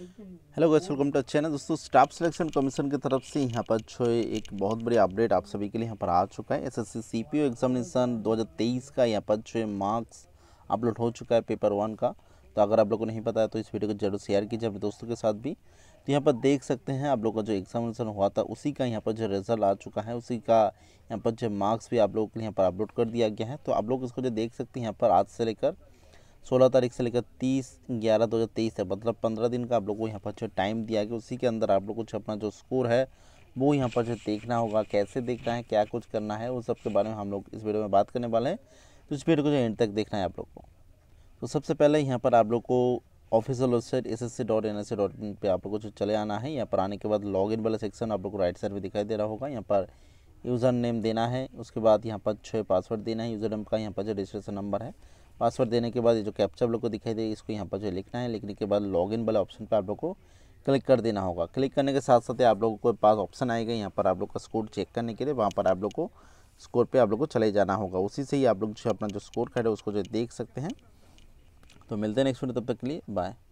hello guys welcome to अच्छे ना दोस्तों स्टाफ सिलेक्शन कमीशन की तरफ से यहाँ पर जो एक बहुत बड़ी अपडेट आप सभी के लिए यहाँ पर आ चुका है एसएससी सीपीओ एग्जामिनेशन 2023 का यहाँ पर जो मार्क्स अपलोड हो चुका है पेपर वन का तो अगर आप लोगों को नहीं पता है तो इस वीडियो को जरूर शेयर कीजिए अपने दोस्तों के साथ भी तो यहाँ पर देख सकते हैं आप लोग का जो एग्जामिनेशन हुआ था उसी का यहाँ पर जो रिजल्ट आ चुका है उसी का यहाँ पर जो मार्क्स भी आप लोगों के लिए यहाँ पर अपलोड कर दिया गया है तो आप लोग इसको जो देख सकते हैं यहाँ पर आज से लेकर सोलह तारीख से लेकर तीस ग्यारह दो हज़ार तेईस है मतलब पंद्रह दिन का आप लोग को यहाँ पर जो टाइम दिया गया उसी के अंदर आप लोग कुछ अपना जो स्कोर है वो यहाँ पर जो देखना होगा कैसे देखना है क्या कुछ करना है उस सब के बारे में हम लोग इस वीडियो में बात करने वाले हैं तो इस वीडियो को जो एंड तक देखना है आप लोग को तो सबसे पहले यहाँ पर आप लोग को official website S S C dot N S C dot in पर आप लोग को जो चले आना है यहाँ पर आने के बाद लॉग इन वाला सेक्शन आप लोग को राइट साइड में दिखाई दे रहा होगा यहाँ पर यूज़र नेम देना है उसके बाद यहाँ पर छः पासवर्ड देना है यूज़र नेम का यहाँ पर जो रजिस्ट्रेशन नंबर है पासवर्ड देने के बाद ये जो कैप्चा आप लोग को दिखाई देगी इसको यहाँ पर जो लिखना है लिखने के बाद लॉगिन वाले ऑप्शन पर आप लोग को क्लिक कर देना होगा क्लिक करने के साथ साथ आप लोगों के पास ऑप्शन आएगा यहाँ पर आप लोग का स्कोर चेक करने के लिए वहाँ पर आप लोग को स्कोर पे आप लोग को चले जाना होगा उसी से ही आप लोग जो अपना जो स्कोर कार्ड है उसको जो देख सकते हैं तो मिलते हैं नेक्स्ट वीडियो तब तक के लिए बाय